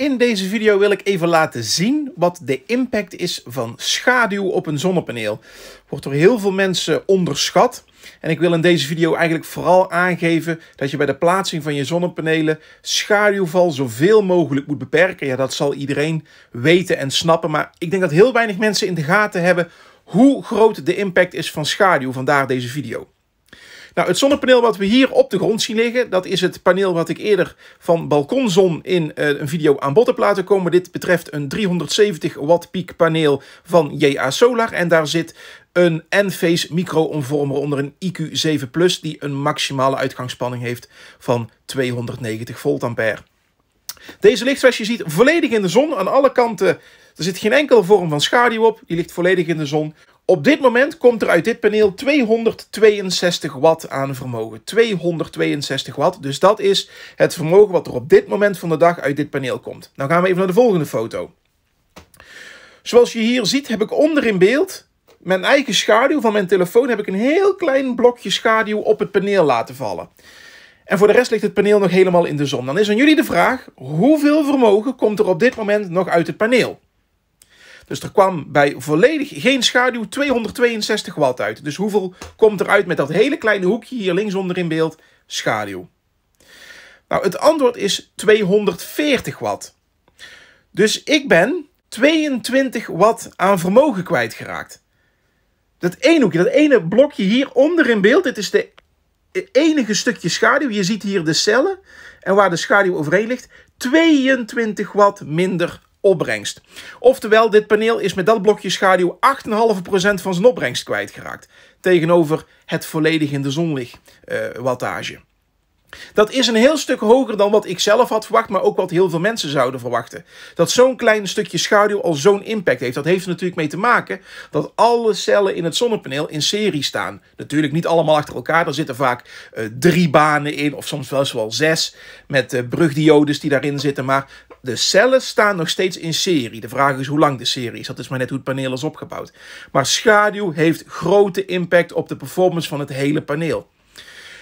In deze video wil ik even laten zien wat de impact is van schaduw op een zonnepaneel. Wordt door heel veel mensen onderschat. En ik wil in deze video eigenlijk vooral aangeven dat je bij de plaatsing van je zonnepanelen schaduwval zoveel mogelijk moet beperken. Ja, dat zal iedereen weten en snappen, maar ik denk dat heel weinig mensen in de gaten hebben hoe groot de impact is van schaduw. Vandaar deze video. Nou, het zonnepaneel wat we hier op de grond zien liggen, dat is het paneel wat ik eerder van Balkonzon in eh, een video aan bod heb laten komen. Dit betreft een 370 watt piek paneel van JA Solar en daar zit een Enphase micro-omvormer onder een IQ7 Plus die een maximale uitgangsspanning heeft van 290 volt ampère. Deze je ziet volledig in de zon aan alle kanten. Er zit geen enkele vorm van schaduw op. Die ligt volledig in de zon. Op dit moment komt er uit dit paneel 262 watt aan vermogen. 262 watt, dus dat is het vermogen wat er op dit moment van de dag uit dit paneel komt. Nou gaan we even naar de volgende foto. Zoals je hier ziet heb ik onder in beeld mijn eigen schaduw van mijn telefoon heb ik een heel klein blokje schaduw op het paneel laten vallen. En voor de rest ligt het paneel nog helemaal in de zon. Dan is aan jullie de vraag, hoeveel vermogen komt er op dit moment nog uit het paneel? Dus er kwam bij volledig geen schaduw 262 watt uit. Dus hoeveel komt eruit met dat hele kleine hoekje hier linksonder in beeld? Schaduw. Nou, het antwoord is 240 watt. Dus ik ben 22 watt aan vermogen kwijtgeraakt. Dat ene hoekje, dat ene blokje hier onder in beeld, dit is de enige stukje schaduw. Je ziet hier de cellen en waar de schaduw overheen ligt, 22 watt minder opbrengst. Oftewel, dit paneel is met dat blokje schaduw 8,5% van zijn opbrengst kwijtgeraakt. Tegenover het volledig in de zonlicht uh, wattage. Dat is een heel stuk hoger dan wat ik zelf had verwacht, maar ook wat heel veel mensen zouden verwachten. Dat zo'n klein stukje schaduw al zo'n impact heeft. Dat heeft er natuurlijk mee te maken dat alle cellen in het zonnepaneel in serie staan. Natuurlijk niet allemaal achter elkaar, er zitten vaak eh, drie banen in, of soms wel wel zes, met eh, brugdiodes die daarin zitten. Maar de cellen staan nog steeds in serie. De vraag is hoe lang de serie is, dat is maar net hoe het paneel is opgebouwd. Maar schaduw heeft grote impact op de performance van het hele paneel.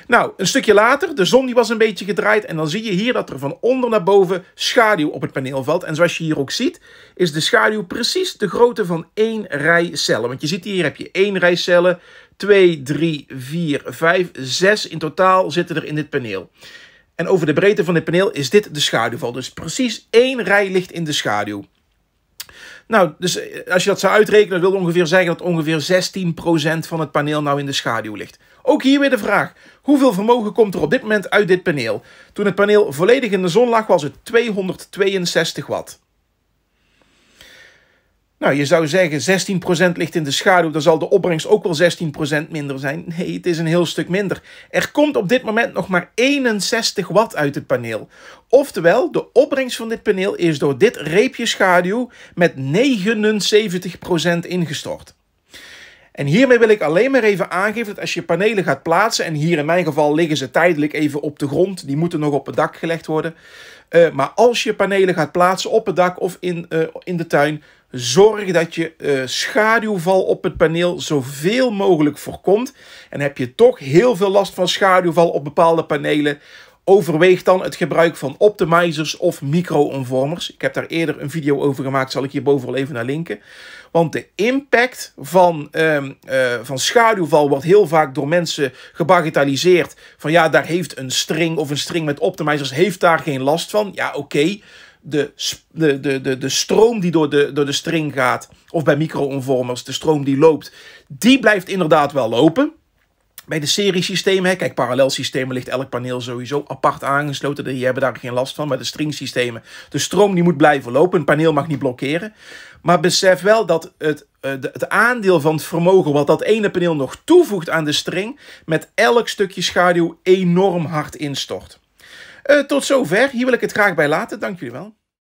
Nou, een stukje later, de zon die was een beetje gedraaid. En dan zie je hier dat er van onder naar boven schaduw op het paneel valt. En zoals je hier ook ziet, is de schaduw precies de grootte van één rij cellen. Want je ziet hier heb je één rij cellen, 2, 3, 4, 5, 6 in totaal zitten er in dit paneel. En over de breedte van dit paneel is dit de schaduwval. Dus precies één rij ligt in de schaduw. Nou, dus eh, als je dat zou uitrekenen, wil ongeveer zeggen dat ongeveer 16% van het paneel nou in de schaduw ligt. Ook hier weer de vraag: hoeveel vermogen komt er op dit moment uit dit paneel? Toen het paneel volledig in de zon lag, was het 262 watt. Nou, je zou zeggen 16% ligt in de schaduw, dan zal de opbrengst ook wel 16% minder zijn. Nee, het is een heel stuk minder. Er komt op dit moment nog maar 61 watt uit het paneel. Oftewel, de opbrengst van dit paneel is door dit reepje schaduw met 79% ingestort. En hiermee wil ik alleen maar even aangeven dat als je panelen gaat plaatsen, en hier in mijn geval liggen ze tijdelijk even op de grond, die moeten nog op het dak gelegd worden. Eh, maar als je panelen gaat plaatsen op het dak of in, eh, in de tuin, Zorg dat je eh, schaduwval op het paneel zoveel mogelijk voorkomt. En heb je toch heel veel last van schaduwval op bepaalde panelen, overweeg dan het gebruik van optimizers of micro-onvormers. Ik heb daar eerder een video over gemaakt, zal ik hierboven wel even naar linken. Want de impact van, ehm, eh, van schaduwval wordt heel vaak door mensen gebagatelliseerd. Van ja, daar heeft een string of een string met optimizers heeft daar geen last van. Ja, oké de, de, de, de, stroom die door de, door de string gaat, of bij micro-onvormers, de stroom die loopt, die blijft inderdaad wel lopen. Bij de seriesystemen, hè, kijk, parallelsystemen ligt elk paneel sowieso apart aangesloten. Die hebben daar geen last van. Maar de stringsystemen, de stroom die moet blijven lopen. Een paneel mag niet blokkeren. Maar besef wel dat het, eh, het aandeel van het vermogen wat dat ene paneel nog toevoegt aan de string, met elk stukje schaduw enorm hard instort. Eh, tot zover. Hier wil ik het graag bij laten. Dank jullie wel.